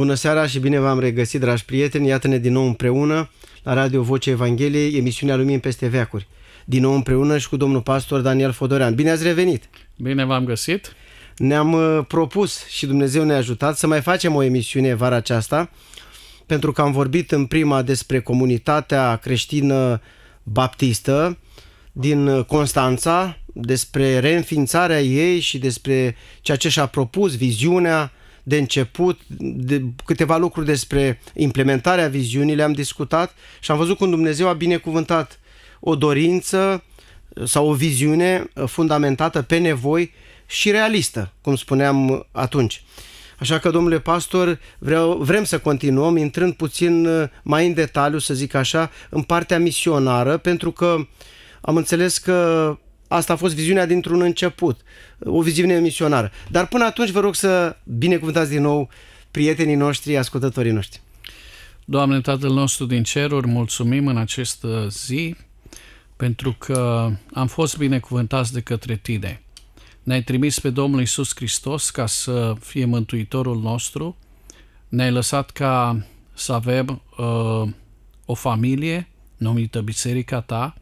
Bună seara și bine v-am regăsit, dragi prieteni! Iată-ne din nou împreună la Radio Voce Evangheliei, emisiunea Lumii peste veacuri. Din nou împreună și cu domnul pastor Daniel Fodorean. Bine ați revenit! Bine v-am găsit! Ne-am uh, propus și Dumnezeu ne-a ajutat să mai facem o emisiune vara aceasta, pentru că am vorbit în prima despre comunitatea creștină baptistă din uh, Constanța, despre reînființarea ei și despre ceea ce și-a propus, viziunea, de început, de câteva lucruri despre implementarea viziunii le-am discutat și am văzut cum Dumnezeu a binecuvântat o dorință uh, sau o viziune uh, fundamentată pe nevoi și realistă, cum spuneam uh, atunci. Așa că, domnule pastor, vreau, vrem să continuăm intrând puțin mai în detaliu, să zic așa, în partea misionară, pentru că am înțeles că Asta a fost viziunea dintr-un început, o viziune misionară. Dar până atunci vă rog să binecuvântați din nou prietenii noștri, ascultătorii noștri. Doamne, Tatăl nostru din ceruri, mulțumim în această uh, zi pentru că am fost binecuvântați de către Tine. Ne-ai trimis pe Domnul Isus Hristos ca să fie Mântuitorul nostru, ne-ai lăsat ca să avem uh, o familie numită Biserica Ta,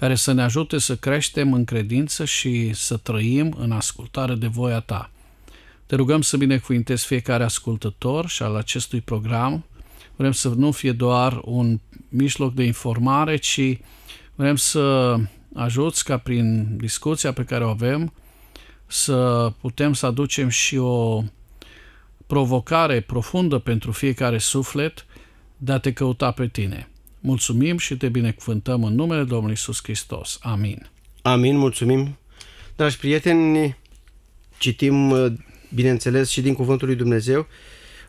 care să ne ajute să creștem în credință și să trăim în ascultare de voia Ta. Te rugăm să binecuvintezi fiecare ascultător și al acestui program. Vrem să nu fie doar un mijloc de informare, ci vrem să ajuți ca prin discuția pe care o avem să putem să aducem și o provocare profundă pentru fiecare suflet de a te căuta pe tine. Mulțumim și te binecuvântăm în numele Domnului Isus Hristos. Amin. Amin, mulțumim. Dragi prieteni, citim, uh, bineînțeles, și din Cuvântul lui Dumnezeu,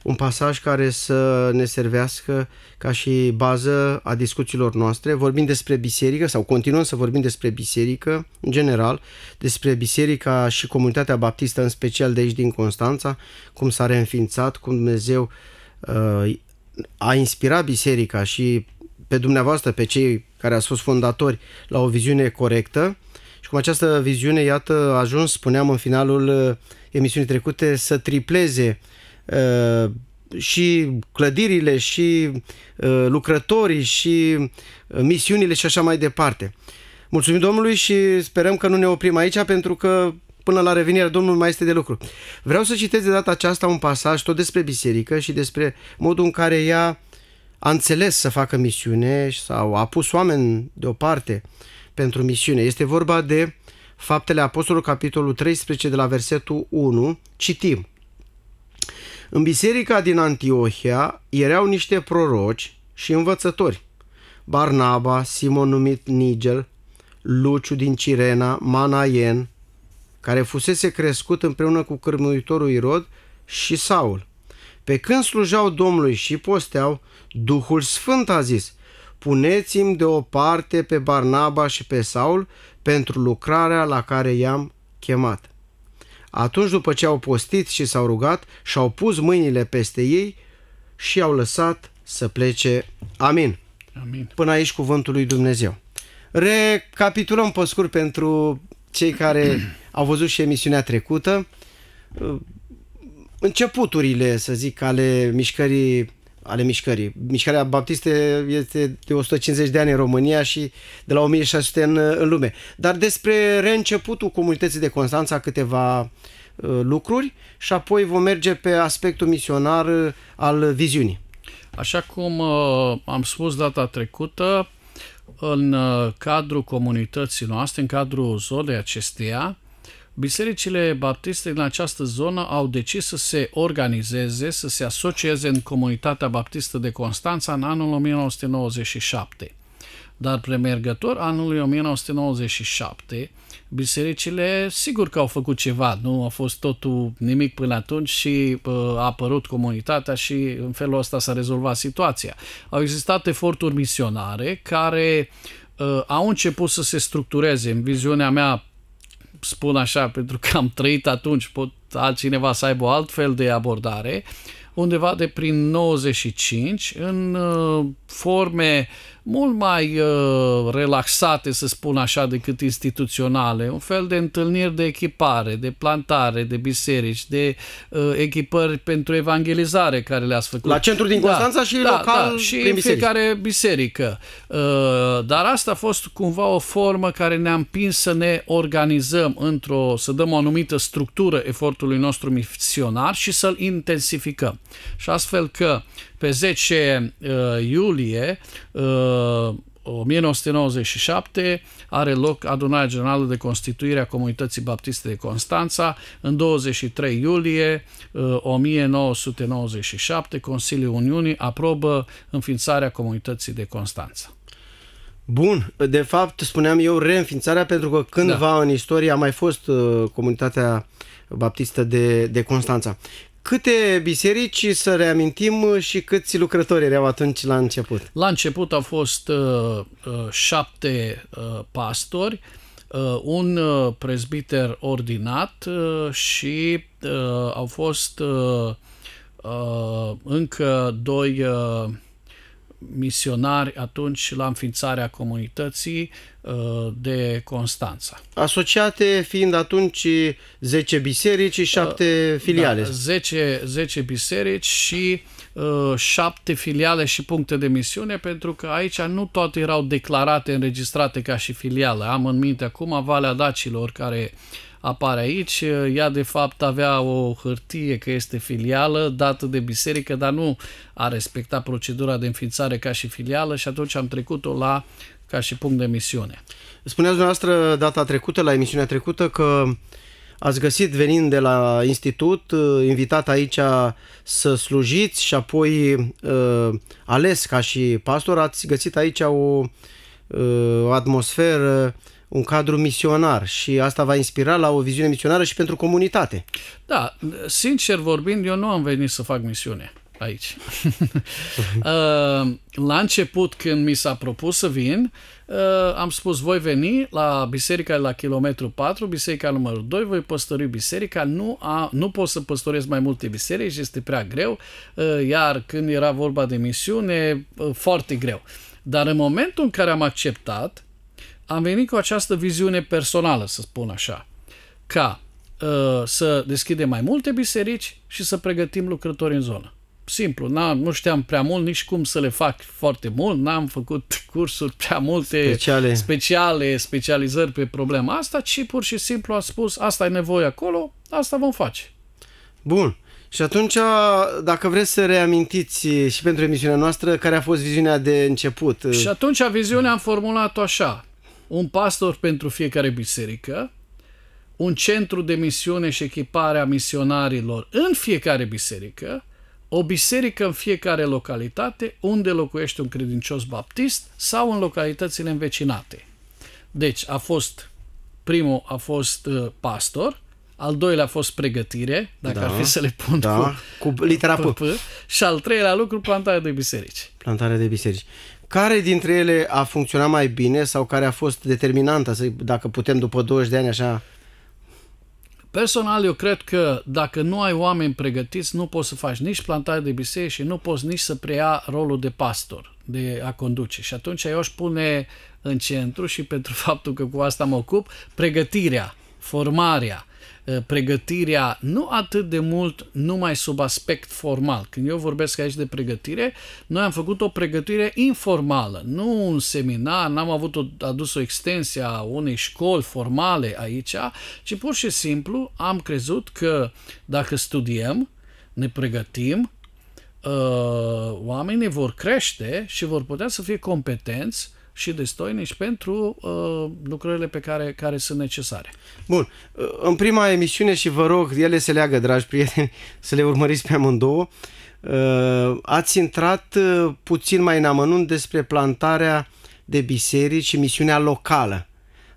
un pasaj care să ne servească ca și bază a discuțiilor noastre. Vorbim despre biserică sau continuăm să vorbim despre biserică în general, despre biserica și comunitatea baptistă, în special de aici din Constanța, cum s-a reînființat, cum Dumnezeu uh, a inspirat biserica și pe dumneavoastră, pe cei care ați fost fondatori, la o viziune corectă și cum această viziune, iată, a ajuns, spuneam în finalul uh, emisiunii trecute, să tripleze uh, și clădirile și uh, lucrătorii și misiunile și așa mai departe. Mulțumim Domnului și sperăm că nu ne oprim aici pentru că până la revenirea Domnului mai este de lucru. Vreau să citesc de data aceasta un pasaj tot despre biserică și despre modul în care ea a înțeles să facă misiune sau a pus oameni deoparte pentru misiune. Este vorba de Faptele Apostolului, capitolul 13, de la versetul 1, citim. În biserica din Antiohia erau niște proroci și învățători. Barnaba, Simon numit Nigel, Luciu din Cirena, Manaen, care fusese crescut împreună cu cârmuitorul Irod și Saul. Pe când slujau Domnului și posteau, Duhul Sfânt a zis, puneți-mi deoparte pe Barnaba și pe Saul pentru lucrarea la care i-am chemat. Atunci, după ce au postit și s-au rugat, și-au pus mâinile peste ei și au lăsat să plece. Amin. Amin. Până aici cuvântul lui Dumnezeu. Recapitulăm pe scurt pentru cei care au văzut și emisiunea trecută. Începuturile, să zic, ale mișcării ale mișcării. Mișcarea baptiste este de 150 de ani în România și de la 1600 în, în lume. Dar despre reînceputul comunității de Constanța câteva uh, lucruri și apoi vom merge pe aspectul misionar uh, al viziunii. Așa cum uh, am spus data trecută, în cadrul comunității noastre, în cadrul zonei acesteia, Bisericile baptiste din această zonă au decis să se organizeze, să se asocieze în comunitatea baptistă de Constanța în anul 1997. Dar premergător anului 1997, bisericile sigur că au făcut ceva, nu a fost totul nimic până atunci și uh, a apărut comunitatea și în felul ăsta s-a rezolvat situația. Au existat eforturi misionare care uh, au început să se structureze în viziunea mea spun așa, pentru că am trăit atunci, pot altcineva să aibă o altfel de abordare, undeva de prin 95, în uh, forme mult mai uh, relaxate, să spun așa, decât instituționale, un fel de întâlniri de echipare, de plantare, de biserici, de uh, echipări pentru evangelizare care le-ați făcut. La centru din da, Constanța da, și da, local da, și prin biserică. fiecare biserică. Uh, dar asta a fost cumva o formă care ne-a împins să ne organizăm într-o, să dăm o anumită structură efortului nostru misionar și să-l intensificăm. Și astfel că pe 10 uh, iulie uh, 1997 are loc adunarea generală de constituire a Comunității Baptiste de Constanța. În 23 iulie 1997, uh, Consiliul Uniunii aprobă înființarea Comunității de Constanța. Bun, de fapt spuneam eu reînființarea pentru că cândva da. în istorie a mai fost uh, comunitatea baptistă de, de Constanța. Câte biserici, să reamintim, și câți lucrători erau atunci la început? La început au fost uh, uh, șapte uh, pastori, uh, un uh, prezbiter ordinat uh, și uh, au fost uh, uh, încă doi uh, misionari atunci la înființarea comunității uh, de Constanța. Asociate fiind atunci 10 biserici și 7 uh, da, filiale. Da, 10, 10 biserici și 7 uh, filiale și puncte de misiune, pentru că aici nu toate erau declarate, înregistrate ca și filiale. Am în minte acum Valea Dacilor, care apare aici. Ea, de fapt, avea o hârtie că este filială dată de biserică, dar nu a respectat procedura de înființare ca și filială și atunci am trecut-o la ca și punct de misiune. Spuneați dumneavoastră data trecută, la emisiunea trecută, că ați găsit venind de la institut, uh, invitat aici să slujiți și apoi uh, ales ca și pastor, ați găsit aici o uh, atmosferă un cadru misionar și asta va inspira la o viziune misionară și pentru comunitate. Da, sincer vorbind, eu nu am venit să fac misiune aici. Uh, la început, când mi s-a propus să vin, uh, am spus, voi veni la biserica la kilometru 4, biserica numărul 2, voi păstori biserica, nu, a, nu pot să păstorez mai multe biserici, este prea greu, uh, iar când era vorba de misiune, foarte greu. Dar în momentul în care am acceptat, am venit cu această viziune personală, să spun așa, ca uh, să deschidem mai multe biserici și să pregătim lucrători în zonă. Simplu, nu știam prea mult, nici cum să le fac foarte mult, n-am făcut cursuri prea multe speciale. speciale, specializări pe problema asta, ci pur și simplu am spus, asta e nevoie acolo, asta vom face. Bun. Și atunci, dacă vreți să reamintiți și pentru emisiunea noastră, care a fost viziunea de început? Și atunci viziunea am formulat-o așa un pastor pentru fiecare biserică, un centru de misiune și echipare a misionarilor în fiecare biserică, o biserică în fiecare localitate unde locuiește un credincios baptist sau în localitățile învecinate. Deci a fost, primul a fost uh, pastor, al doilea a fost pregătire, dacă da, ar fi să le pun da, cu, cu litera P. P. Și al treilea lucru, plantarea de biserici. Plantarea de biserici. Care dintre ele a funcționat mai bine sau care a fost determinantă, dacă putem după 20 de ani așa? Personal, eu cred că dacă nu ai oameni pregătiți, nu poți să faci nici plantare de biserică, și nu poți nici să preia rolul de pastor, de a conduce. Și atunci eu aș pune în centru și pentru faptul că cu asta mă ocup, pregătirea, formarea, Eh, pregătirea nu atât de mult numai sub aspect formal. Când eu vorbesc aici de pregătire, noi am făcut o pregătire informală, nu un seminar, n-am avut o, adus o extensie a unei școli formale aici, ci pur și simplu am crezut că dacă studiem, ne pregătim, eh, oamenii vor crește și vor putea să fie competenți și destoinici pentru uh, lucrările pe care, care sunt necesare. Bun. Uh, în prima emisiune și vă rog, ele se leagă, dragi prieteni, să le urmăriți pe amândouă. Uh, ați intrat uh, puțin mai în amănunt despre plantarea de biserici și misiunea locală.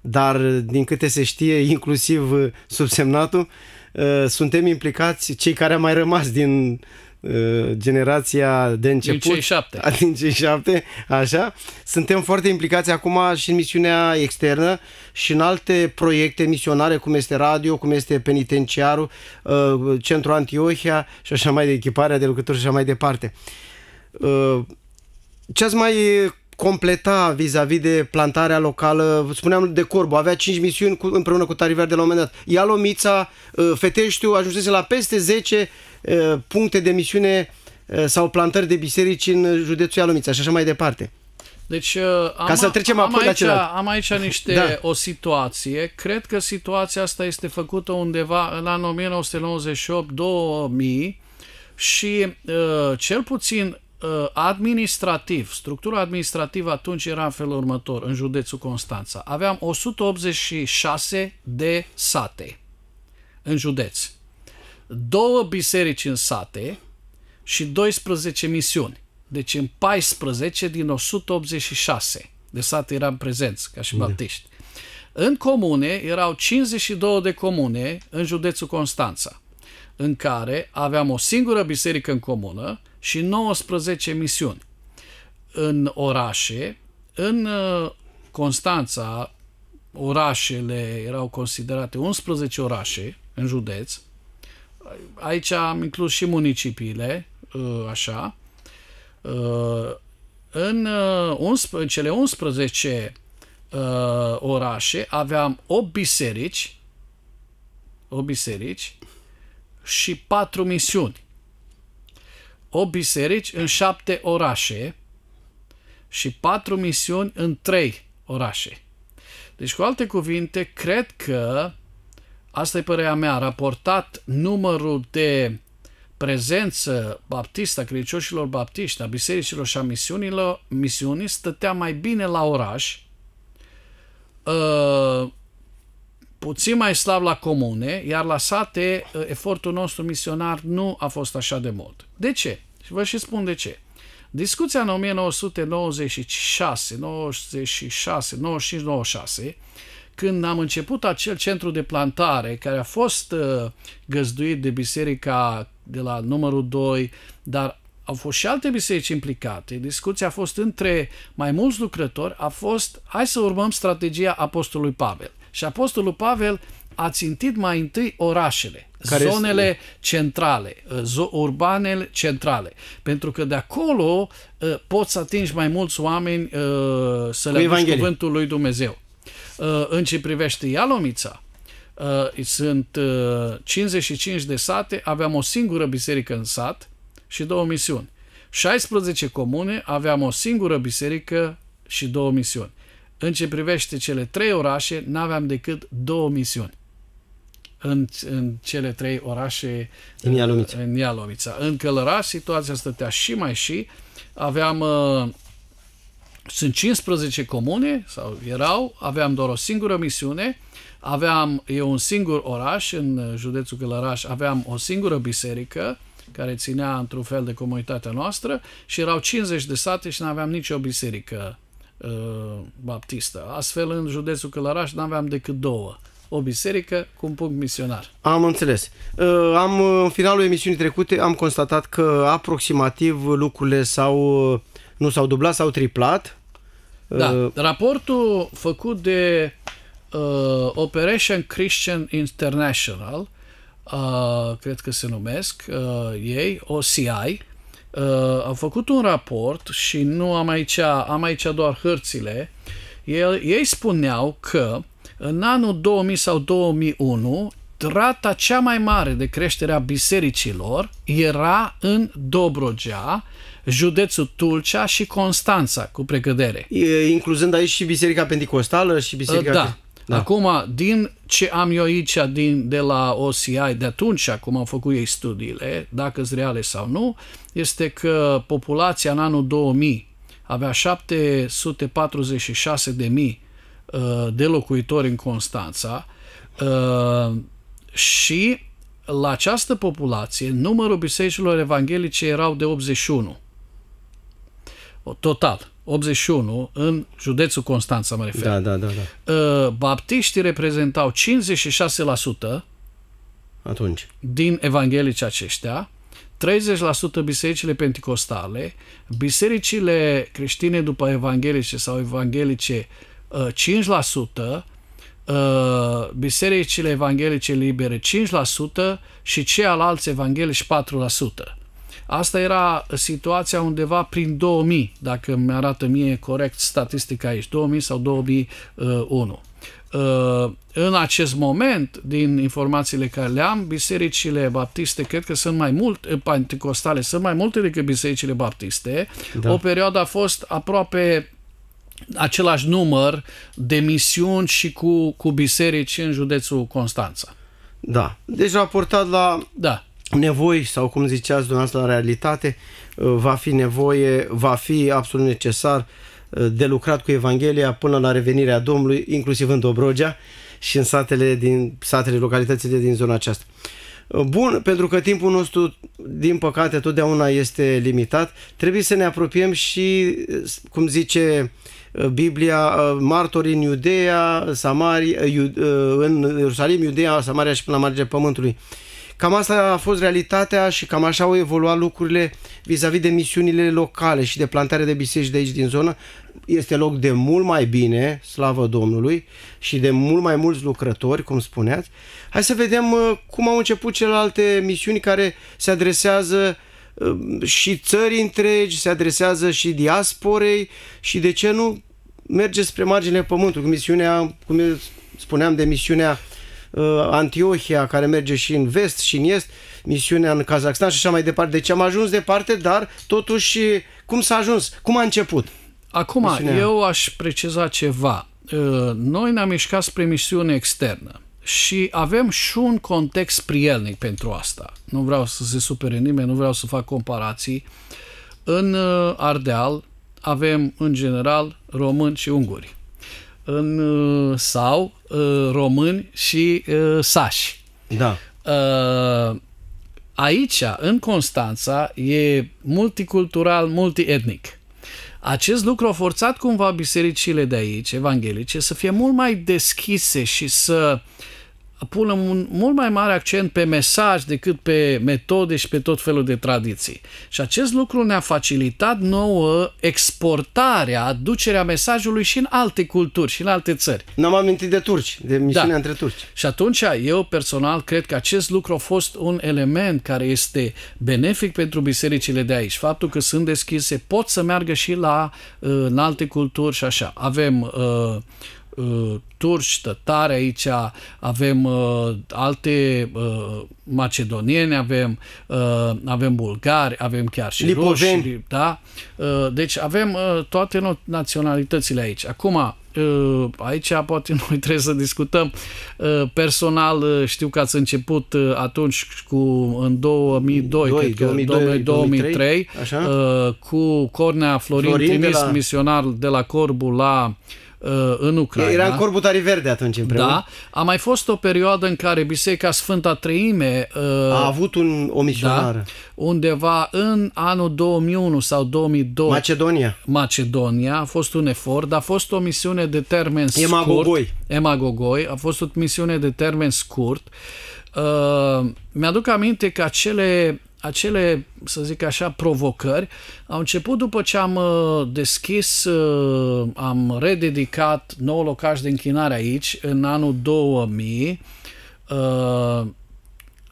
Dar, din câte se știe, inclusiv uh, subsemnatul, uh, suntem implicați cei care au mai rămas din Eh, generația de început. Din cei șapte. Din cei șapte, așa. Suntem foarte implicați acum și în misiunea externă și în alte proiecte misionare, cum este radio, cum este penitenciarul, eh, centru Antiohia și așa mai de echiparea de lucrători și așa mai departe. Eh, ce ați mai completa vis-a-vis de plantarea locală, spuneam de Corbu, avea 5 misiuni cu, împreună cu Tariver de la un moment dat. Ialomița, uh, Feteștiu, ajunsese la peste 10 uh, puncte de misiune uh, sau plantări de biserici în județul Ialomița și așa mai departe. Deci, am, Ca să trecem am, aici, la am aici da. niște da. o situație. Cred că situația asta este făcută undeva la 1998-2000 și uh, cel puțin Uh, administrativ, structura administrativă atunci era în felul următor, în județul Constanța. Aveam 186 de sate în județ, două biserici în sate și 12 misiuni. Deci în 14 din 186 de sate eram prezenți, ca și baptiști. În comune erau 52 de comune în județul Constanța în care aveam o singură biserică în comună și 19 misiuni în orașe, în uh, Constanța, orașele erau considerate 11 orașe în județ. Aici am inclus și municipiile, uh, așa. Uh, în cele 11 orașe aveam 8 biserici, 8 biserici și patru misiuni. o biserici în șapte orașe și patru misiuni în trei orașe. Deci, cu alte cuvinte, cred că, asta e părerea mea, raportat numărul de prezență baptistă a credincioșilor baptiști, a bisericilor și a misiunilor, misiunii, stătea mai bine la oraș, ă, puțin mai slab la comune, iar la sate ă, efortul nostru misionar nu a fost așa de mult. De ce? Și vă și spun de ce. Discuția în 1996, 96, 95, 96, când am început acel centru de plantare care a fost ă, găzduit de biserica de la numărul 2, dar au fost și alte biserici implicate, discuția a fost între mai mulți lucrători, a fost hai să urmăm strategia apostolului Pavel. Și Apostolul Pavel a țintit mai întâi orașele, Care zonele este? centrale, uh, zo- urbanele centrale, pentru că de acolo uh, poți să atingi mai mulți oameni uh, să le aduci cuvântul lui Dumnezeu. Uh, în ce privește Ialomița, uh, sunt 55 uh, de sate, aveam o singură biserică în sat și două misiuni. 16 comune, aveam o singură biserică și două misiuni. În ce privește cele trei orașe, n-aveam decât două misiuni în, în cele trei orașe în Ialomița. În, Ialomița. în Călăraș situația stătea și mai și. Aveam uh, sunt 15 comune sau erau, aveam doar o singură misiune, aveam eu un singur oraș în județul Călăraș, aveam o singură biserică care ținea într-un fel de comunitatea noastră și erau 50 de sate și nu aveam nicio biserică Uh, baptistă. Astfel, în județul Călăraș n-aveam decât două o biserică cu un punct misionar. Am înțeles. Uh, am, în finalul emisiunii trecute am constatat că aproximativ lucrurile s-au, uh, nu s-au dublat, s-au triplat. Da, raportul făcut de uh, Operation Christian International, uh, cred că se numesc uh, ei, OCI, Uh, au făcut un raport și nu am aici, am aici doar hărțile. El, ei spuneau că în anul 2000 sau 2001 rata cea mai mare de creștere a bisericilor era în Dobrogea, județul Tulcea și Constanța, cu precădere. E, incluzând aici și Biserica Pentecostală și Biserica... Uh, da, da. Acum, din ce am eu aici din, de la OCI de atunci, cum au făcut ei studiile, dacă sunt reale sau nu, este că populația în anul 2000 avea 746 de mii uh, de locuitori în Constanța uh, și la această populație numărul bisericilor evanghelice erau de 81 total. 81 în județul Constanța, mă refer. Da, da, da. da. Uh, baptiștii reprezentau 56% atunci din evanghelici aceștia, 30% bisericile pentecostale, bisericile creștine după evanghelice sau evanghelice 5%, uh, uh, bisericile evanghelice libere 5% și cealalți evanghelici 4%. Asta era situația undeva prin 2000, dacă mi arată mie corect statistica aici, 2000 sau 2001. Uh, în acest moment, din informațiile care le am, bisericile baptiste cred că sunt mai mult, eh, pentecostale sunt mai multe decât bisericile baptiste. Da. O perioadă a fost aproape același număr de misiuni și cu, cu biserici în județul Constanța. Da. Deci raportat la da nevoi sau cum ziceați dumneavoastră la realitate, uh, va fi nevoie, va fi absolut necesar uh, de lucrat cu Evanghelia până la revenirea Domnului, inclusiv în Dobrogea și în satele, din, satele localitățile din zona aceasta. Uh, bun, pentru că timpul nostru, din păcate, totdeauna este limitat, trebuie să ne apropiem și, cum zice Biblia, martori în Iudea, Samaria, în Ierusalim, Iudea, Samaria și până la marginea pământului. Cam asta a fost realitatea și cam așa au evoluat lucrurile vis-a-vis de misiunile locale și de plantarea de biserici de aici din zonă. Este loc de mult mai bine, slavă Domnului, și de mult mai mulți lucrători, cum spuneați. Hai să vedem uh, cum au început celelalte misiuni care se adresează uh, și țării întregi, se adresează și diasporei și de ce nu merge spre marginile pământului, cu misiunea, cum spuneam, de misiunea Uh, Antiohia, care merge și în vest și în est, misiunea în Kazakhstan și așa mai departe. Deci am ajuns departe, dar totuși cum s-a ajuns? Cum a început? Acum, misiunea? eu aș preciza ceva. Uh, noi ne-am mișcat spre misiune externă și avem și un context prielnic pentru asta. Nu vreau să se supere nimeni, nu vreau să fac comparații. În uh, Ardeal avem, în general, români și unguri în uh, sau uh, români și uh, sași. Da. Aici, în Constanța, e multicultural, multietnic. Acest lucru a forțat cumva bisericile de aici, evanghelice, să fie mult mai deschise și să uh, punem un mult mai mare accent pe mesaj decât pe metode și pe tot felul de tradiții. Și acest lucru ne-a facilitat nouă exportarea, aducerea mesajului și în alte culturi și în alte țări. N-am amintit de turci, de misiunea da. între turci. Și atunci eu personal cred că acest lucru a fost un element care este benefic pentru bisericile de aici. Faptul că sunt deschise pot să meargă și la uh, în alte culturi și așa. Avem uh, Uh, turci, tătari, aici avem uh, alte uh, macedonieni, avem, uh, avem bulgari, avem chiar și Lipoveni. ruși. Da? Uh, deci avem uh, toate naționalitățile aici. Acum, uh, aici poate noi trebuie să discutăm Uh, personal, uh, știu că ați început uh, atunci cu în 2002, 2, cred că 2002, 2003, 2003 uh, cu Cornea Florin, Florin trimis de la... misionar de la Corbu la uh, Uh, în Ucraina. Era în Corbutarii Verde atunci împreună. Da. A mai fost o perioadă în care Biserica Sfânta Treime uh, a avut un, o misionară. Da, undeva în anul 2001 sau 2002. Macedonia. Macedonia. A fost un efort, dar a fost o misiune de termen scurt. Emagogoi. Emagogoi. A fost o misiune de termen scurt. Uh, mi-aduc aminte că acele acele, să zic așa, provocări au început după ce am uh, deschis, uh, am rededicat nou locaș de închinare aici în anul 2000,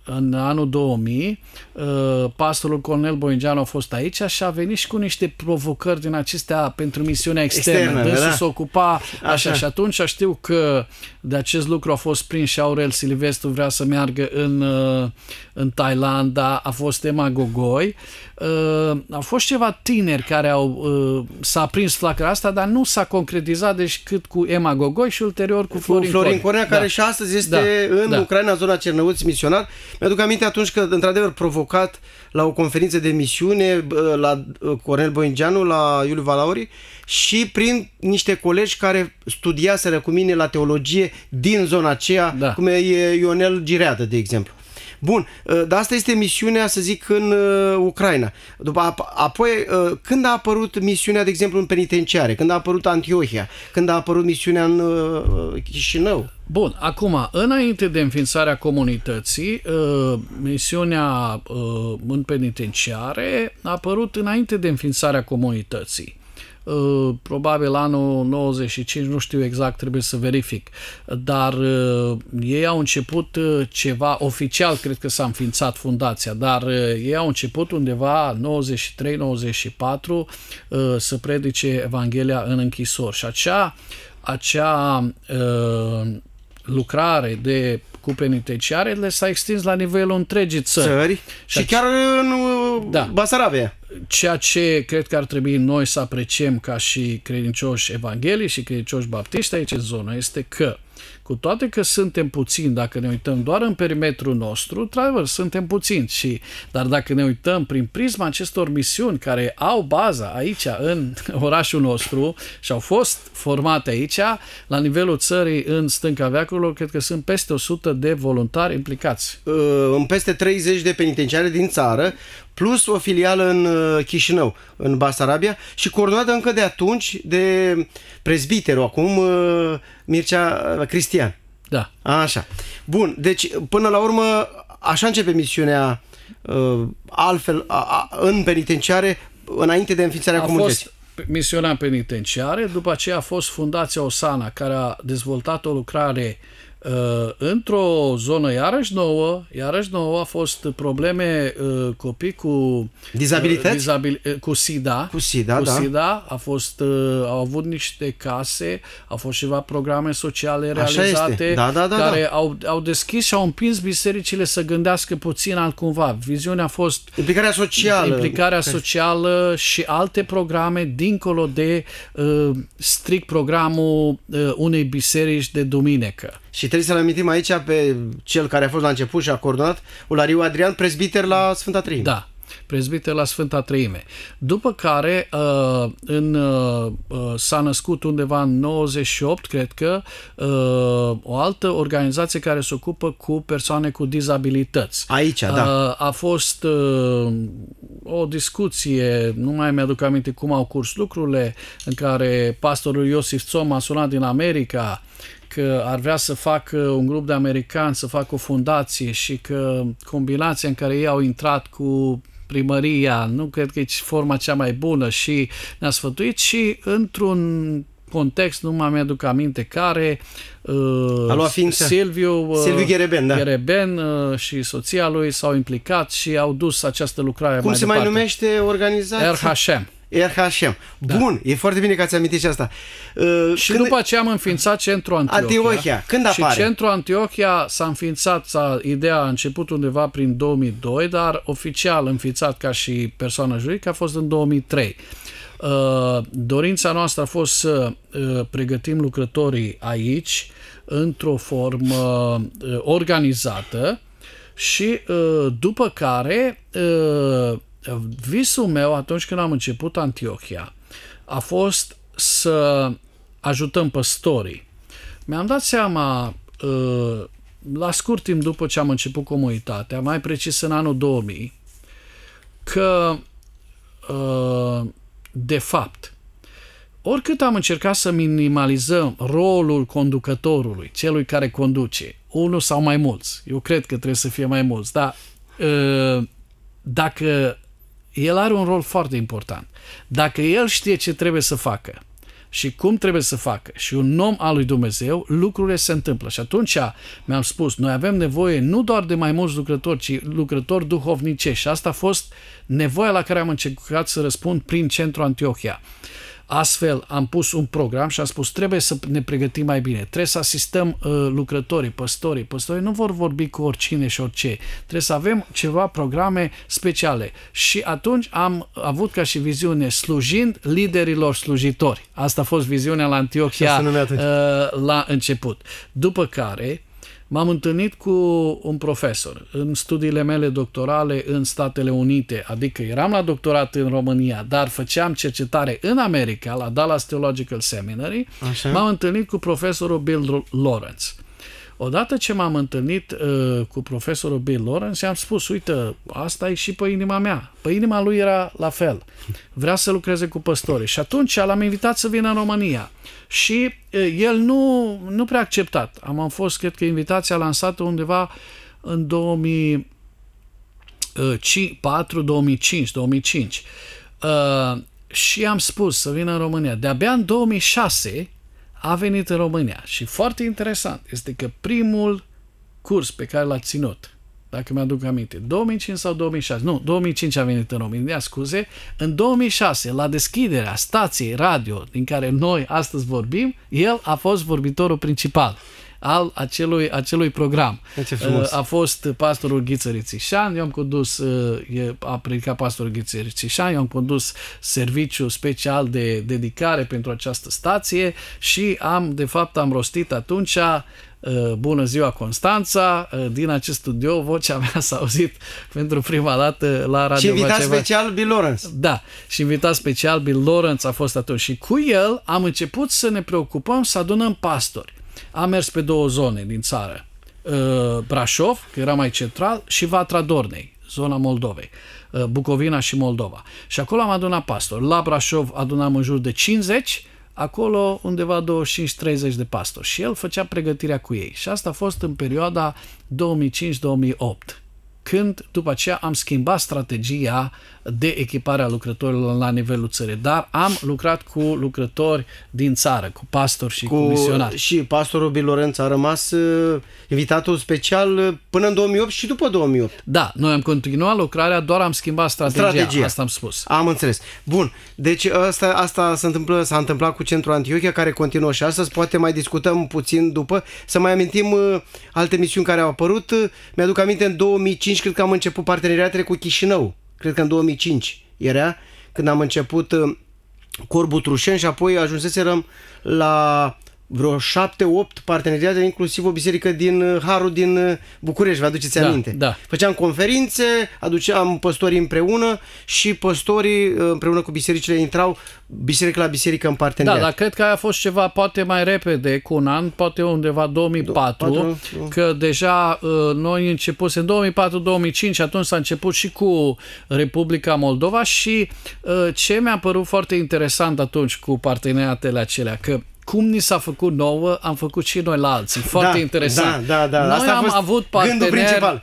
în anul 2000, uh, pastorul Cornel Boingeanu a fost aici și a venit și cu niște provocări din acestea pentru misiunea externă. externă da. Dânsul da? se ocupa așa. așa și atunci știu că de acest lucru a fost prins și Aurel Silvestru vrea să meargă în, uh, în Thailanda, a fost Emma Gogoi. Uh, au fost ceva tineri care au s-a prins flacăra asta, dar nu s-a concretizat deci cât cu Emma Gogoi și ulterior cu Florin, cu Florin Cornea, Cornea da. care și astăzi da. este da. în da. Ucraina, zona Cernăuți, misionar mi-aduc aminte atunci că, într-adevăr, provocat la o conferință de misiune la ă, Cornel Boingeanu, la Iuliu Valauri și prin niște colegi care studiaseră cu mine la teologie din zona aceea, da. cum e Ionel Gireadă, de exemplu. Bun, uh, dar asta este misiunea, să zic, în uh, Ucraina. După, apoi, uh, când a apărut misiunea, de exemplu, în penitenciare? Când a apărut Antiohia? Când a apărut misiunea în Chișinău? Bun, acum, înainte de înființarea comunității, misiunea în penitenciare a apărut înainte de înființarea comunității. Uh, probabil anul 95, nu știu exact, trebuie să verific. Dar uh, ei au început uh, ceva oficial, cred că s-a înființat fundația, dar ei au început undeva 93-94 să predice Evanghelia în închisori. Și acea, acea lucrare de cu penitenciare le s-a extins la nivelul întregii țări. țări și, și chiar în da. Basarabia ceea ce cred că ar trebui noi să apreciem ca și credincioși evanghelii și credincioși baptiști aici în zonă este că, cu toate că suntem puțini, dacă ne uităm doar în perimetrul nostru, într-adevăr, suntem puțini, și, dar dacă ne uităm prin prisma acestor misiuni care au baza aici, în orașul nostru, și au fost formate aici, la nivelul țării, în stânca veacurilor, cred că sunt peste 100 de voluntari implicați. În peste 30 de penitenciare din țară, plus o filială în uh, Chișinău, în Basarabia și coordonată încă de atunci de prezbiterul, acum uh, Mircea uh, Cristian. Da. Așa. Bun, deci până la urmă așa începe misiunea altfel în penitenciare înainte de înființarea a comunității. Fost misiunea penitenciare, după aceea a fost Fundația Osana care a dezvoltat o lucrare Uh, într-o zonă iarăși nouă, iarăși nouă, a fost probleme uh, copii cu uh, dizabilități, dizabil, cu SIDA. Cu SIDA, cu da. SIDA a fost, au avut niște case, au fost ceva programe sociale realizate da, da, da, care da. Au, au deschis și au împins bisericile să gândească puțin altcumva. Viziunea a fost implicarea socială, implicarea socială și alte programe dincolo de strict programul unei biserici de duminică. Și trebuie să-l amintim aici pe cel care a fost la început și a coordonat, Ulariu Adrian, prezbiter la Sfânta Treime. Da, prezbiter la Sfânta Treime. După care uh, în, uh, uh, s-a născut undeva în 98, cred că, o altă organizație care se ocupă cu persoane cu dizabilități. Aici, da. A fost o discuție, nu mai mi-aduc aminte cum au curs lucrurile, în care pastorul Iosif Tsom a sunat din America că ar vrea să facă un grup de americani, să facă o fundație și că combinația în care ei au intrat cu primăria, nu cred că e forma cea mai bună și ne-a sfătuit și într-un context, nu mai mi-aduc aminte care, uh, a luat ființă. Silviu, uh, Silviu Gereben, da. Gereben uh, și soția lui s-au implicat și au dus această lucrare Cum mai se departe. mai numește organizația? RHM. RHM. Da. Bun, e foarte bine că ați amintit și asta. Uh, și când... după aceea am înființat Centrul Antiochia. Antiochia. Când apare? Și Centrul Antiochia s-a înființat, s-a, ideea a început undeva prin 2002, dar oficial înființat ca și persoană juridică a fost în 2003. Uh, dorința noastră a fost să uh, pregătim lucrătorii aici într-o formă uh, organizată și uh, după care uh, visul meu atunci când am început Antiochia, a fost să ajutăm păstorii. Mi-am dat seama uh, la scurt timp după ce am început comunitatea, mai precis în anul 2000, că uh, de fapt oricât am încercat să minimalizăm rolul conducătorului, celui care conduce, unul sau mai mulți, eu cred că trebuie să fie mai mulți, dar uh, dacă el are un rol foarte important. Dacă el știe ce trebuie să facă și cum trebuie să facă și un om al lui Dumnezeu, lucrurile se întâmplă. Și atunci mi-am spus, noi avem nevoie nu doar de mai mulți lucrători, ci lucrători duhovnicești. Și asta a fost nevoia la care am încercat să răspund prin centru Antiohia. Astfel, am pus un program și am spus trebuie să ne pregătim mai bine, trebuie să asistăm uh, lucrătorii, păstorii. Păstorii nu vor vorbi cu oricine și orice. Trebuie să avem ceva programe speciale. Și atunci am avut ca și viziune slujind liderilor slujitori. Asta a fost viziunea la Antiochia uh, la început. După care, M-am întâlnit cu un profesor în studiile mele doctorale în Statele Unite, adică eram la doctorat în România, dar făceam cercetare în America, la Dallas Theological Seminary. Așa. M-am întâlnit cu profesorul Bill Lawrence. Odată ce m-am întâlnit uh, cu profesorul Bill Lawrence, i-am spus, uite, asta e și pe inima mea. Pe inima lui era la fel. Vrea să lucreze cu păstori. Și atunci l-am invitat să vină în România. Și uh, el nu, nu prea acceptat. Am, am fost, cred că, invitația lansată undeva în 2004, 2005, 2005. Uh, și am spus să vină în România. De-abia în 2006 a venit în România și foarte interesant este că primul curs pe care l-a ținut, dacă mi-aduc aminte, 2005 sau 2006, nu, 2005 a venit în România, scuze, în 2006, la deschiderea stației radio din care noi astăzi vorbim, el a fost vorbitorul principal al acelui, acelui program. Uh, a fost pastorul Ghiță Rițișan, eu am condus, uh, a predicat pastorul Ghiță Rițișan, eu am condus serviciu special de dedicare pentru această stație și am, de fapt, am rostit atunci uh, Bună ziua Constanța, din acest studio vocea mea s-a auzit pentru prima dată la Radio Și invitat Vaceva. special Bill Lawrence. Da, și invitat special Bill Lawrence a fost atunci și cu el am început să ne preocupăm să adunăm pastori. Am mers pe două zone din țară. Uh, Brașov, că era mai central, și Vatra Dornei, zona Moldovei. Uh, Bucovina și Moldova. Și acolo am adunat pastori. La Brașov adunam în jur de 50, acolo undeva 25-30 de pastori. Și el făcea pregătirea cu ei. Și asta a fost în perioada 2005-2008 când după aceea am schimbat strategia de echiparea lucrătorilor la nivelul țării, dar am lucrat cu lucrători din țară, cu pastori și cu, cu misionari. Și pastorul Bilorenț a rămas uh, invitatul special uh, până în 2008 și după 2008. Da, noi am continuat lucrarea, doar am schimbat strategia, strategia. asta am spus. Am înțeles. Bun, deci asta, asta s-a, întâmplat, s-a întâmplat cu Centrul Antiochia, care continuă și astăzi, poate mai discutăm puțin după, să mai amintim uh, alte misiuni care au apărut. Mi-aduc aminte, în 2005 cred că am început parteneriatele cu Chișinău cred că în 2005 era, când am început uh, Corbu Trușen și apoi ajunseserăm la vreo șapte, opt parteneriate, inclusiv o biserică din uh, Harul din uh, București, vă aduceți da, aminte? Da. Făceam conferințe, aduceam păstorii împreună și păstorii uh, împreună cu bisericile intrau biserică la biserică în parteneriat. Da, dar cred că a fost ceva poate mai repede, cu un an, poate undeva 2004, 4, că deja noi începusem în 2004-2005, atunci s-a început și cu Republica Moldova și ce mi-a părut foarte interesant atunci cu parteneriatele acelea, că cum ni s-a făcut nouă, am făcut și noi la alții. Foarte da, interesant. Da, da, da. Noi Asta am avut parteneri, uh,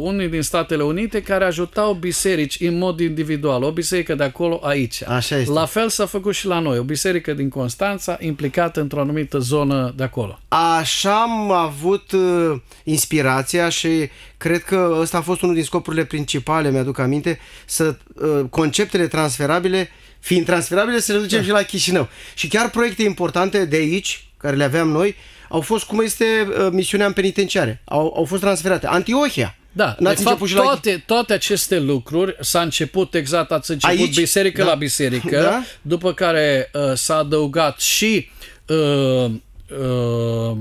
unii din Statele Unite, care ajutau biserici în mod individual. O biserică de acolo, aici. Așa este. La fel s-a făcut și la noi. O biserică din Constanța, implicată într-o anumită zonă de acolo. Așa am avut uh, inspirația și cred că ăsta a fost unul din scopurile principale, mi-aduc aminte, să uh, conceptele transferabile uh, fiind transferabile, să le ducem da. și la Chișinău. Și chiar proiecte importante de aici, care le aveam noi, au fost cum este uh, misiunea în penitenciare. Au, au fost transferate. Antiohia. Da, de fapt, și toate, la... toate aceste lucruri s-a început exact, ați început Aici? biserică da. la biserică, da? după care uh, s-a adăugat și uh, uh,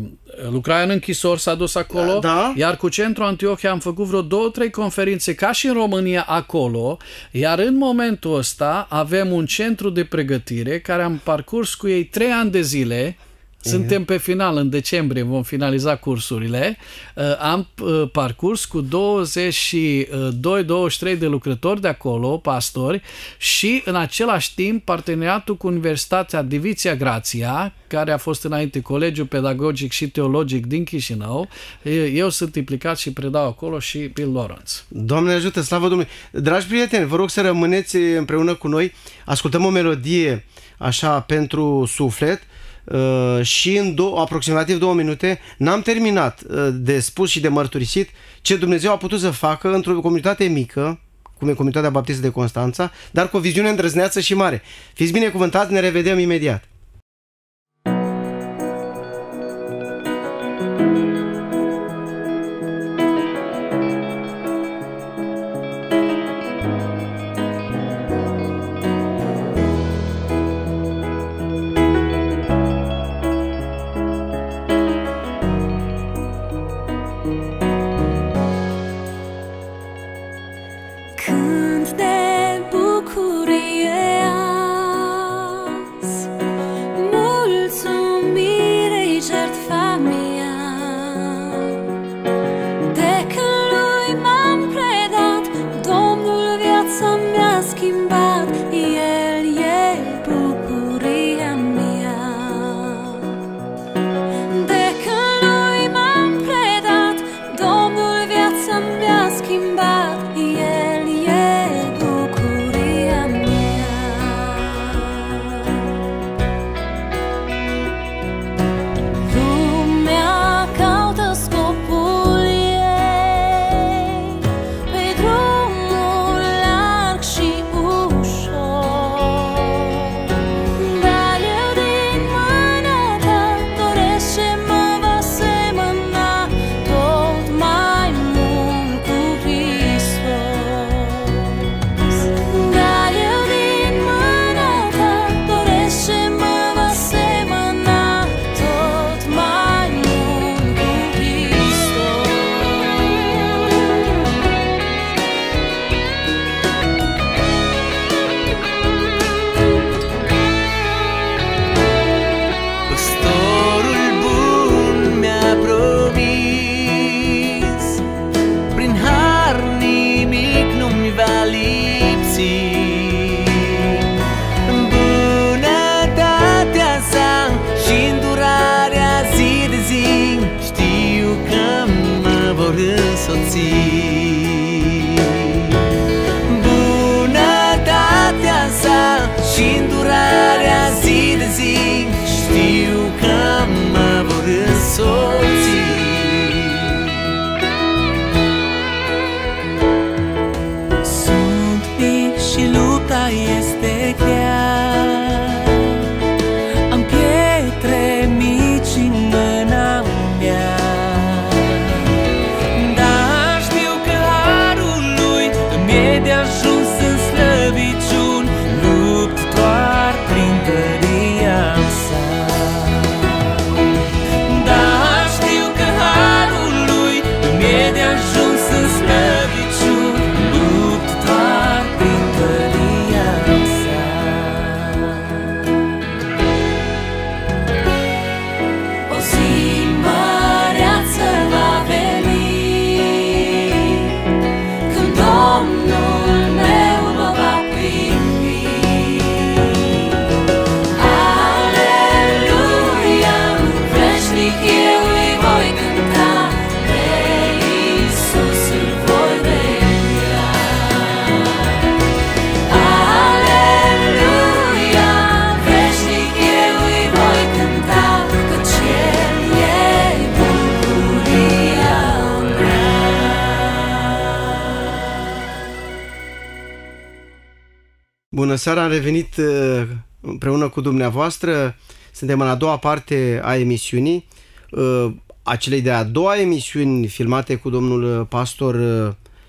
în închisor, s-a dus acolo, da. iar cu Centrul Antiohia am făcut vreo două, trei conferințe, ca și în România, acolo, iar în momentul ăsta avem un centru de pregătire care am parcurs cu ei trei ani de zile, suntem pe final, în decembrie vom finaliza cursurile. Uh, am uh, parcurs cu 22-23 de lucrători de acolo, pastori, și în același timp parteneriatul cu Universitatea Divizia Grația, care a fost înainte Colegiul Pedagogic și Teologic din Chișinău. Eu sunt implicat și predau acolo și Bill Lawrence. Doamne ajută, slavă Domnului! Dragi prieteni, vă rog să rămâneți împreună cu noi. Ascultăm o melodie așa pentru suflet uh, și în do aproximativ două minute n-am terminat uh, de spus și de mărturisit ce Dumnezeu a putut să facă într-o comunitate mică, cum e Comunitatea Baptistă de Constanța, dar cu o viziune îndrăzneață și mare. Fiți binecuvântați, ne revedem imediat! seara am revenit uh, împreună cu dumneavoastră. Suntem în a doua parte a emisiunii, uh, acelei de a doua emisiuni filmate cu domnul uh, pastor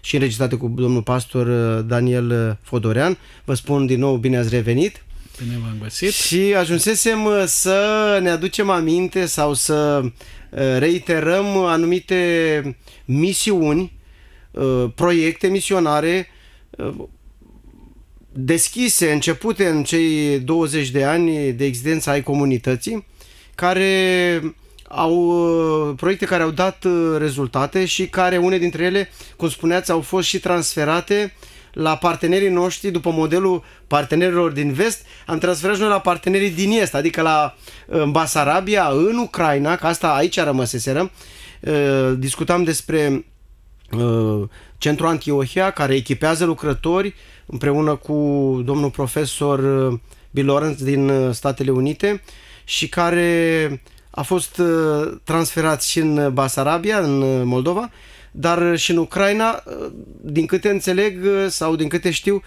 și înregistrate cu domnul pastor Daniel Fodorean. Vă spun din nou bine ați revenit. Bine v-am găsit. Și ajunsesem să ne aducem aminte sau să reiterăm anumite misiuni, proiecte misionare deschise, începute în cei 20 de ani de existență ai comunității, care au uh, proiecte care au dat uh, rezultate și care une dintre ele, cum spuneați, au fost și transferate la partenerii noștri, după modelul partenerilor din vest, am transferat noi la partenerii din est, adică la uh, în Basarabia, în Ucraina, că asta aici rămăseseră. Discutam despre Uh, centru Antiohia, care echipează lucrători împreună cu domnul profesor uh, Bill Lawrence din uh, Statele Unite și care a fost transferat și în Basarabia, în Moldova, dar și în Ucraina, din câte înțeleg sau din câte știu,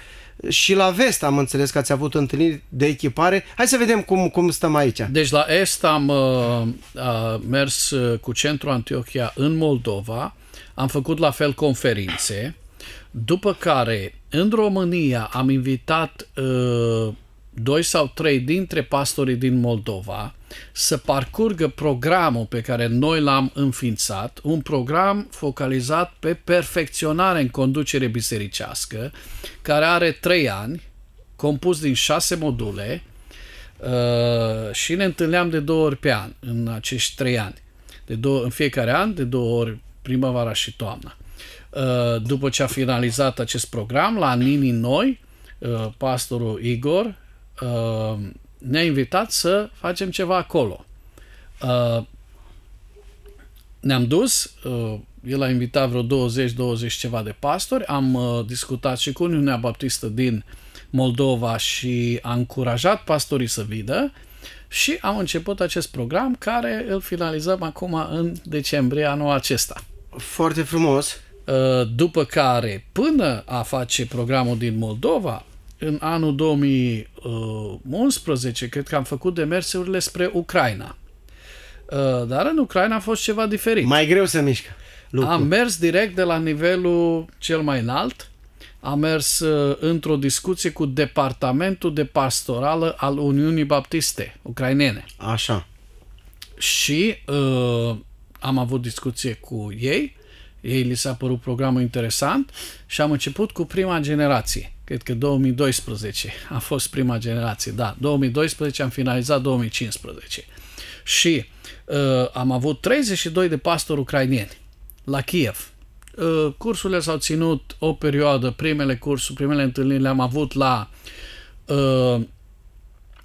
și la vest am înțeles că ați avut întâlniri de echipare. Hai să vedem cum, cum stăm aici. Deci la est am uh, mers cu centru Antiochia în Moldova, am făcut la fel conferințe, după care în România am invitat uh, doi sau trei dintre pastorii din Moldova să parcurgă programul pe care noi l-am înființat, un program focalizat pe perfecționare în conducere bisericească, care are trei ani, compus din șase module uh, și ne întâlneam de două ori pe an în acești trei ani. De două, în fiecare an, de două ori primăvara și toamna. Uh, după ce a finalizat acest program, la Nini Noi, uh, pastorul Igor uh, ne-a invitat să facem ceva acolo. Ne-am dus, el a invitat vreo 20-20 ceva de pastori, am discutat și cu Uniunea Baptistă din Moldova și a încurajat pastorii să vină și am început acest program care îl finalizăm acum în decembrie anul acesta. Foarte frumos. Uh, după care, până a face programul din Moldova, în anul 2011, cred că am făcut demersurile spre Ucraina. Uh, dar în Ucraina a fost ceva diferit. Mai greu să mișcă. Lucru. Am mers direct de la nivelul cel mai înalt, am mers uh, într-o discuție cu Departamentul de Pastorală al Uniunii Baptiste Ucrainene. Așa. Și uh, am avut discuție cu ei, ei li s-a părut programul interesant și am început cu prima generație. Cred că 2012 a fost prima generație, da, 2012 am finalizat 2015. Și uh, am avut 32 de pastori ucrainieni la Kiev. Uh, cursurile s-au ținut o perioadă, primele cursuri, primele întâlniri le-am avut la uh,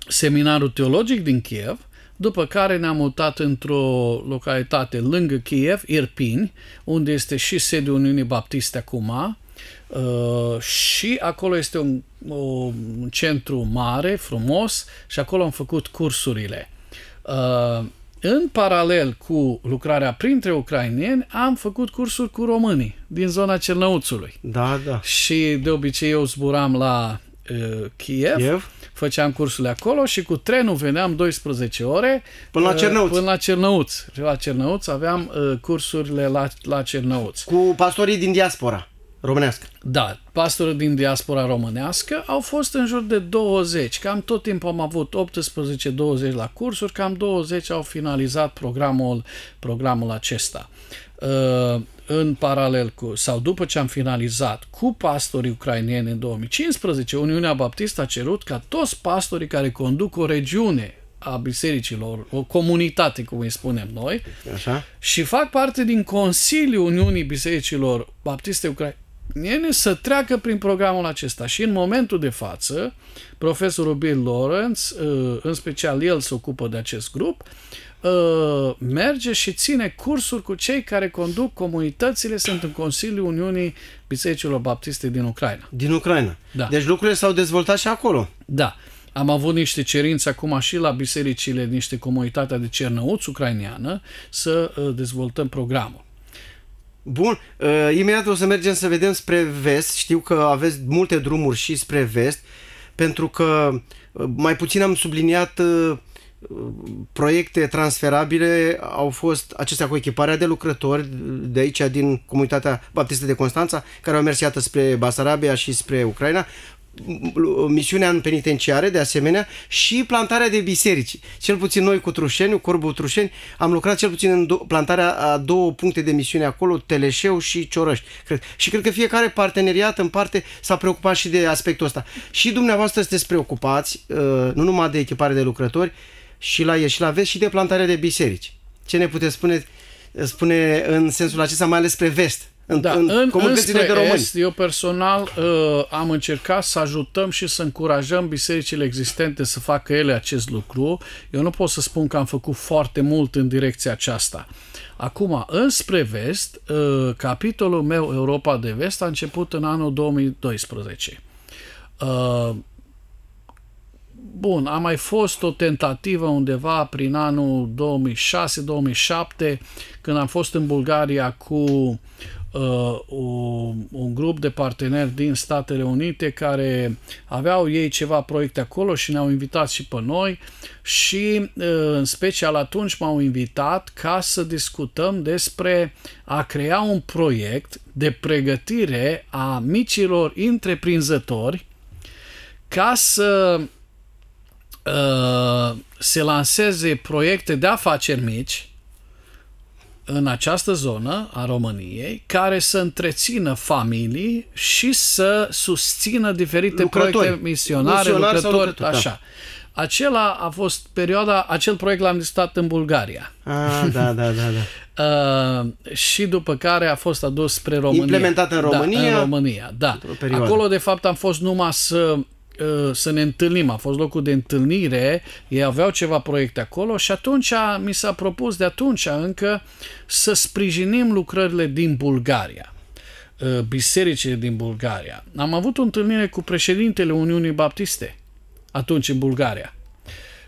seminarul teologic din Kiev după care ne-am mutat într-o localitate lângă Kiev, Irpini, unde este și sediul Uniunii Baptiste acum, uh, și acolo este un, un centru mare, frumos, și acolo am făcut cursurile. Uh, în paralel cu lucrarea printre ucrainieni, am făcut cursuri cu românii din zona Cernăuțului. Da, da. Și de obicei eu zburam la Kiev, Kiev, făceam cursurile acolo și cu trenul veneam 12 ore până la uh, Cernăuț. Până la Cernăuț. La Cernăuț aveam uh, cursurile la, la Cernăuț. Cu pastorii din diaspora românească. Da, pastori din diaspora românească au fost în jur de 20. Cam tot timpul am avut 18-20 la cursuri, cam 20 au finalizat programul, programul acesta. Uh, în paralel cu, sau după ce am finalizat cu pastorii ucrainieni în 2015, Uniunea Baptistă a cerut ca toți pastorii care conduc o regiune a bisericilor, o comunitate, cum îi spunem noi, Așa. și fac parte din Consiliul Uniunii Bisericilor Baptiste Ucrainene să treacă prin programul acesta. Și în momentul de față, profesorul Bill Lawrence, uh, în special el se ocupă de acest grup, Ă, merge și ține cursuri cu cei care conduc comunitățile, sunt în Consiliul Uniunii Bisericilor Baptiste din Ucraina. Din Ucraina. Da. Deci lucrurile s-au dezvoltat și acolo. Da. Am avut niște cerințe acum și la bisericile, niște comunitatea de cernăuți ucraineană să ă, dezvoltăm programul. Bun, ă, imediat o să mergem să vedem spre vest. Știu că aveți multe drumuri și spre vest, pentru că mai puțin am subliniat proiecte transferabile au fost acestea cu echiparea de lucrători de aici, din comunitatea baptistă de Constanța, care au mers iată spre Basarabia și spre Ucraina, misiunea în penitenciare, de asemenea, și plantarea de biserici. Cel puțin noi cu Trușeniu, Corbu Trușeni, am lucrat cel puțin în plantarea a două puncte de misiune acolo, Teleșeu și Cioroș. Cred. Și cred că fiecare parteneriat în parte s-a preocupat și de aspectul ăsta. Și dumneavoastră sunteți preocupați, uh, nu numai de echipare de lucrători, și la ieși și la vest și de plantarea de biserici. Ce ne puteți spune, spune în sensul acesta, mai ales spre vest? În, da, în, în comunitățile de români. Est, eu personal uh, am încercat să ajutăm și să încurajăm bisericile existente să facă ele acest lucru. Eu nu pot să spun că am făcut foarte mult în direcția aceasta. Acum, înspre vest, uh, capitolul meu Europa de Vest a început în anul 2012. Uh, Bun, a mai fost o tentativă undeva prin anul 2006-2007, când am fost în Bulgaria cu uh, un, un grup de parteneri din Statele Unite care aveau ei ceva proiecte acolo și ne-au invitat și pe noi și uh, în special atunci m-au invitat ca să discutăm despre a crea un proiect de pregătire a micilor întreprinzători ca să Uh, se lanseze proiecte de afaceri mici în această zonă a României care să întrețină familii și să susțină diferite lucrători. proiecte misionare, Misionar lucrători, lucrători, da. așa. Da. Acela a fost perioada, acel proiect l-am discutat în Bulgaria. Ah, da, da, da, da. Uh, și după care a fost adus spre România. Implementat în România. Da, în România, da. Acolo, de fapt, am fost numai să Uh, să ne întâlnim, a fost locul de întâlnire, ei aveau ceva proiecte acolo și atunci mi s-a propus de atunci încă să sprijinim lucrările din Bulgaria uh, bisericile din Bulgaria. Am avut o întâlnire cu președintele Uniunii Baptiste, atunci în Bulgaria.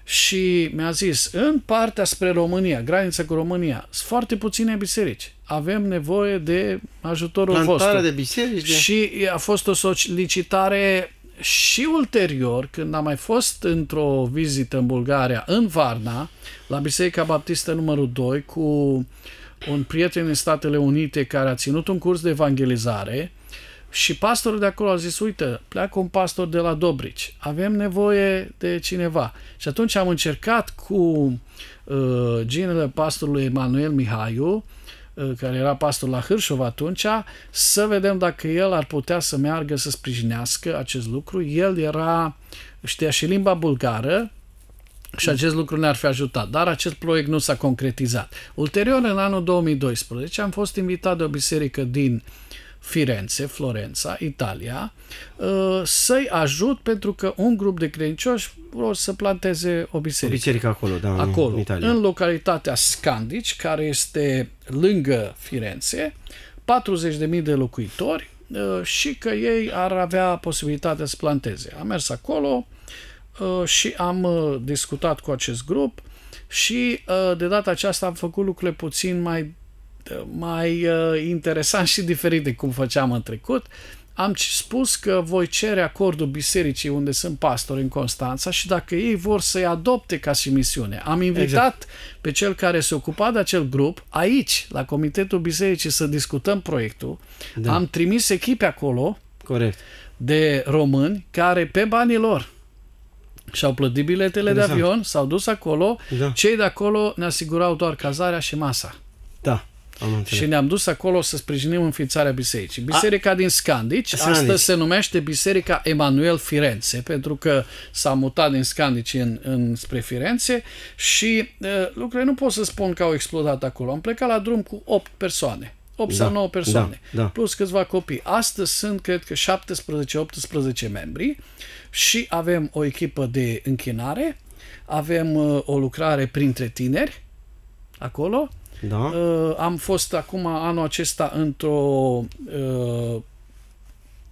Și mi-a zis, în partea spre România, granița cu România, sunt foarte puține biserici. Avem nevoie de ajutorul Plantarea vostru. de biserici. De... Și a fost o solicitare și ulterior, când am mai fost într-o vizită în Bulgaria, în Varna, la Biserica Baptistă numărul 2, cu un prieten din Statele Unite care a ținut un curs de evangelizare și pastorul de acolo a zis, uite, pleacă un pastor de la Dobrici, avem nevoie de cineva. Și atunci am încercat cu uh, ginele pastorului Emanuel Mihaiu, uh, Eh, care era pastor la Hârșov atunci, să vedem dacă el ar putea să meargă să sprijinească acest lucru. El era, știa și limba bulgară, și acest lucru ne-ar fi ajutat, dar acest proiect nu s-a concretizat. Ulterior, în anul 2012, am fost invitat de o biserică din uh, Firenze, Florența, Italia, uh, să-i ajut pentru că un grup de credincioși vor să planteze o biserică. O biserică acolo, da, acolo, în Italia. În localitatea Scandici, care este lângă Firenze, 40.000 de locuitori uh, și că ei ar avea posibilitatea să planteze. Am mers acolo uh, și am discutat cu acest grup și de data aceasta am făcut lucrurile puțin mai mai uh, interesant și diferit de cum făceam în trecut, am spus că voi cere acordul bisericii unde sunt pastori în Constanța și dacă ei vor să-i adopte ca și misiune. Am invitat exact. pe cel care se ocupa de acel grup aici, la Comitetul Bisericii, să discutăm proiectul. Da. Am trimis echipe acolo Corect. de români care pe banii lor și-au plătit biletele exact. de avion, s-au dus acolo. Da. Cei de acolo ne asigurau doar cazarea și masa. Da și ne-am dus acolo să sprijinim înființarea bisericii. Biserica A... din Scandici, Scandici, astăzi se numește Biserica Emanuel Firenze, pentru că s-a mutat din Scandici în, în spre Firenze și uh, lucrurile nu pot să spun că au explodat acolo. Am plecat la drum cu 8 persoane. 8 da, sau da, 9 persoane, da, da. plus câțiva copii. Astăzi sunt, cred că, 17-18 membri și avem o echipă de închinare, avem uh, o lucrare printre tineri acolo, da. Uh, am fost acum anul acesta într-o uh,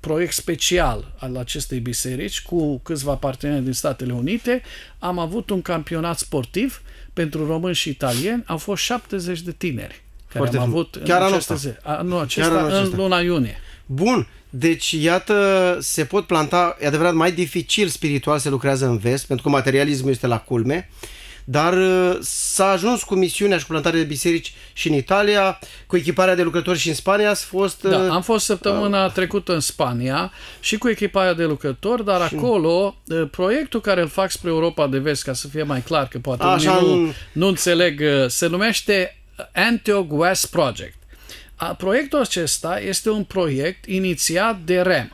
proiect special al acestei biserici cu câțiva parteneri din Statele Unite. Am avut un campionat sportiv pentru români și italieni. Au fost 70 de tineri care Foarte am avut Chiar în acesta. Zi, anul acesta, Chiar anul acesta, în luna iunie. Bun, deci iată, se pot planta, e adevărat, mai dificil spiritual se lucrează în vest, pentru că materialismul este la culme, uh, dar uh, s-a ajuns cu misiunea și cu plantarea de biserici și în Italia, cu echiparea de lucrători și în Spania ați fost... Da, uh, am fost săptămâna uh, trecută în Spania și cu echiparea de lucrători, dar și... acolo proiectul care îl fac spre Europa de Vest, ca să fie mai clar, că poate Așa, nu, nu înțeleg, se numește Antioch West Project. Proiectul acesta este un proiect inițiat de REM,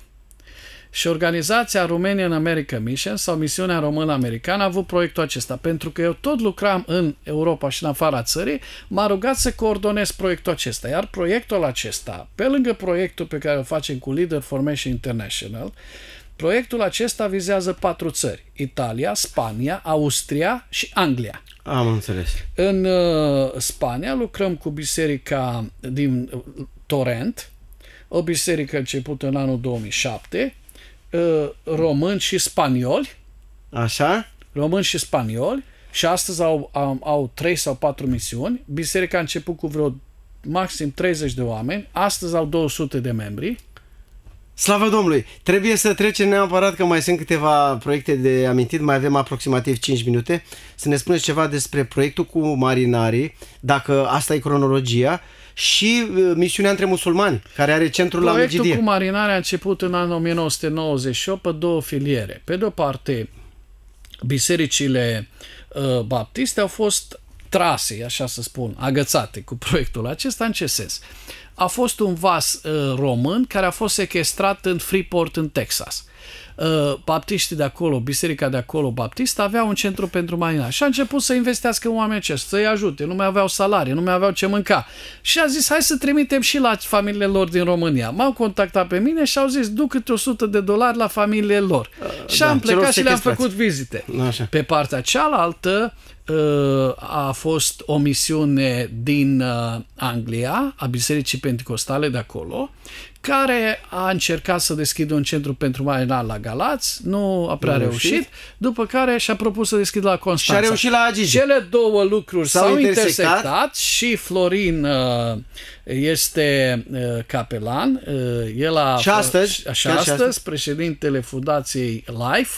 și organizația Romanian America Mission sau Misiunea Română-Americană a avut proiectul acesta. Pentru că eu tot lucram în Europa și în afara țării, m-a rugat să coordonez proiectul acesta. Iar proiectul acesta, pe lângă proiectul pe care îl facem cu Leader Formation International, proiectul acesta vizează patru țări. Italia, Spania, Austria și Anglia. Am înțeles. În uh, Spania lucrăm cu biserica din uh, Torrent, o biserică începută în anul 2007, Ă, români și spanioli. Așa? Români și spanioli. Și astăzi au, au, au 3 sau 4 misiuni. Biserica a început cu vreo maxim 30 de oameni. Astăzi au 200 de membri. Slavă Domnului! Trebuie să trecem neapărat că mai sunt câteva proiecte de amintit, mai avem aproximativ 5 minute, să ne spuneți ceva despre proiectul cu marinarii, dacă asta e cronologia, și uh, misiunea între musulmani, care are centrul proiectul la Megidie. Proiectul cu marinare a început în anul 1998 pe două filiere. Pe de-o parte, bisericile uh, baptiste au fost trase, așa să spun, agățate cu proiectul acesta, în ce sens? A fost un vas uh, român care a fost sequestrat în Freeport, în Texas. Uh, baptiștii de acolo, biserica de acolo baptistă, avea un centru pentru marina și a început să investească în oamenii aceștia, să-i ajute, nu mai aveau salarii, nu mai aveau ce mânca. Și a zis, hai să trimitem și la familiile lor din România. M-au contactat pe mine și au zis, duc câte 100 de dolari la familiile lor. Uh, și da, am plecat și le-am făcut vizite. Așa. Pe partea cealaltă, a fost o misiune din uh, Anglia, a Bisericii Pentecostale de acolo, care a încercat să deschidă un centru pentru mai înalt la Galați, nu a prea nu reușit, reușit, după care și-a propus să deschidă la Constanța. Și a reușit la Agigi. Cele două lucruri s-au, s-au intersectat. intersectat și Florin uh, este uh, capelan. el a, și astăzi, și astăzi, astăzi președintele Fundației Life,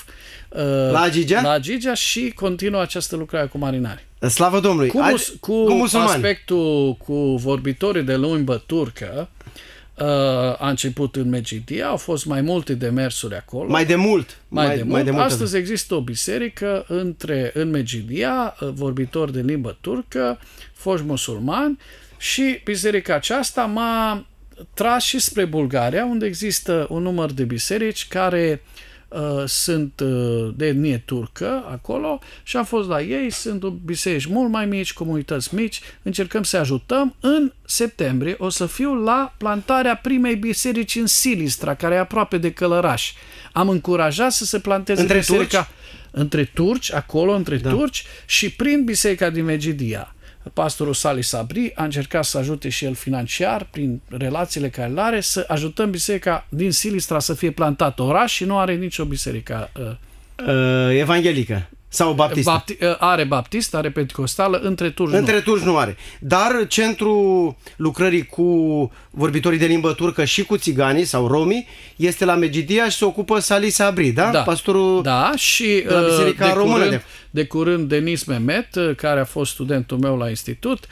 Uh, la Gigea? La Gigea și continuă această lucrare cu marinari. Slavă Domnului! Cu, mus, cu, cu musulmani. aspectul cu vorbitorii de limbă turcă, uh, a început în Megidia, au fost mai multe demersuri acolo. Mai de mult. Mai, mai, de, mult. mai de mult. Astăzi da. există o biserică între, în Megidia, uh, vorbitori de limbă turcă, foști musulmani și biserica aceasta m-a tras și spre Bulgaria, unde există un număr de biserici care uh, Uh, sunt uh, de etnie turcă acolo și am fost la ei, sunt biserici mult mai mici, comunități mici, încercăm să ajutăm. În septembrie o să fiu la plantarea primei biserici în Silistra, care e aproape de Călăraș. Am încurajat să se planteze Între biserica... Turci? Între turci, acolo, între da. turci și prin biserica din Megidia pastorul Sali Sabri a încercat să ajute și el financiar, prin relațiile care le are, să ajutăm biserica din Silistra să fie plantată oraș și nu are nicio biserică uh, uh evanghelică. Sau baptistă? Bapti- uh, are baptist are pentecostală, între turci Între nu. turci nu are. Dar centru lucrării cu vorbitorii de limbă turcă și cu țiganii sau romii este la Megidia și se ocupă sali Sabri, da? da Pastorul da, și, de la uh, Biserica de Română. Curând, de... de curând Denis Mehmet, uh, care a fost studentul meu la institut,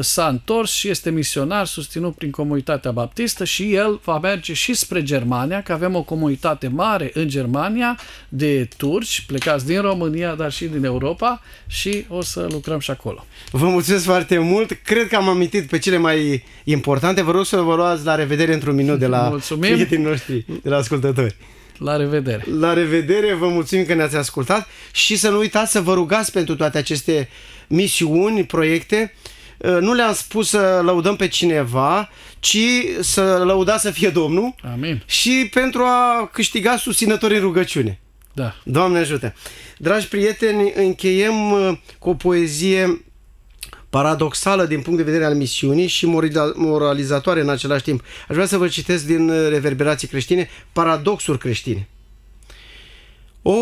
s-a întors și este misionar susținut prin comunitatea baptistă și el va merge și spre Germania, că avem o comunitate mare în Germania de turci plecați din România, dar și din Europa și o să lucrăm și acolo. Vă mulțumesc foarte mult. Cred că am amintit pe cele mai importante. Vă rog să vă luați la revedere într-un minut de la Mulțumim. prietenii noștri, de la ascultători. La revedere! La revedere, vă mulțumim că ne-ați ascultat și să nu uitați să vă rugați pentru toate aceste misiuni, proiecte. Uh, nu le-am spus să lăudăm pe cineva, ci să lăudați să fie Domnul Amin. și pentru a câștiga susținători în rugăciune. Da. Doamne ajută! Dragi prieteni, încheiem uh, cu o poezie paradoxală din punct de vedere al misiunii și moralizatoare în același timp. Aș vrea să vă citesc din uh, Reverberații creștine, Paradoxuri creștine. O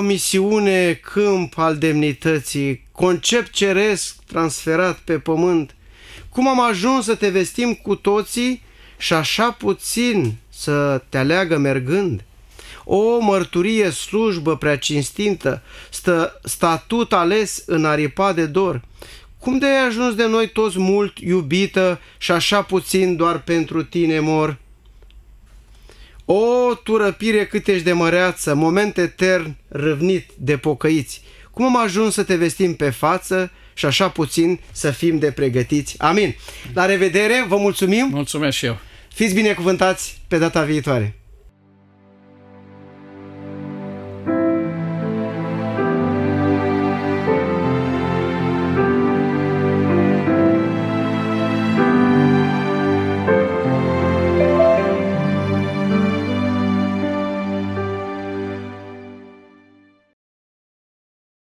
misiune, câmp al demnității, concept ceresc transferat pe pământ, cum am ajuns să te vestim cu toții și așa puțin să te aleagă mergând? O mărturie slujbă prea cinstintă, stă statut ales în aripa de dor. Cum de ai ajuns de noi toți mult iubită și așa puțin doar pentru tine mor? O, tu răpire cât ești de măreață, moment etern răvnit de pocăiți, cum am ajuns să te vestim pe față și așa puțin să fim de pregătiți. Amin. La revedere, vă mulțumim. Mulțumesc și eu. Fiți binecuvântați pe data viitoare.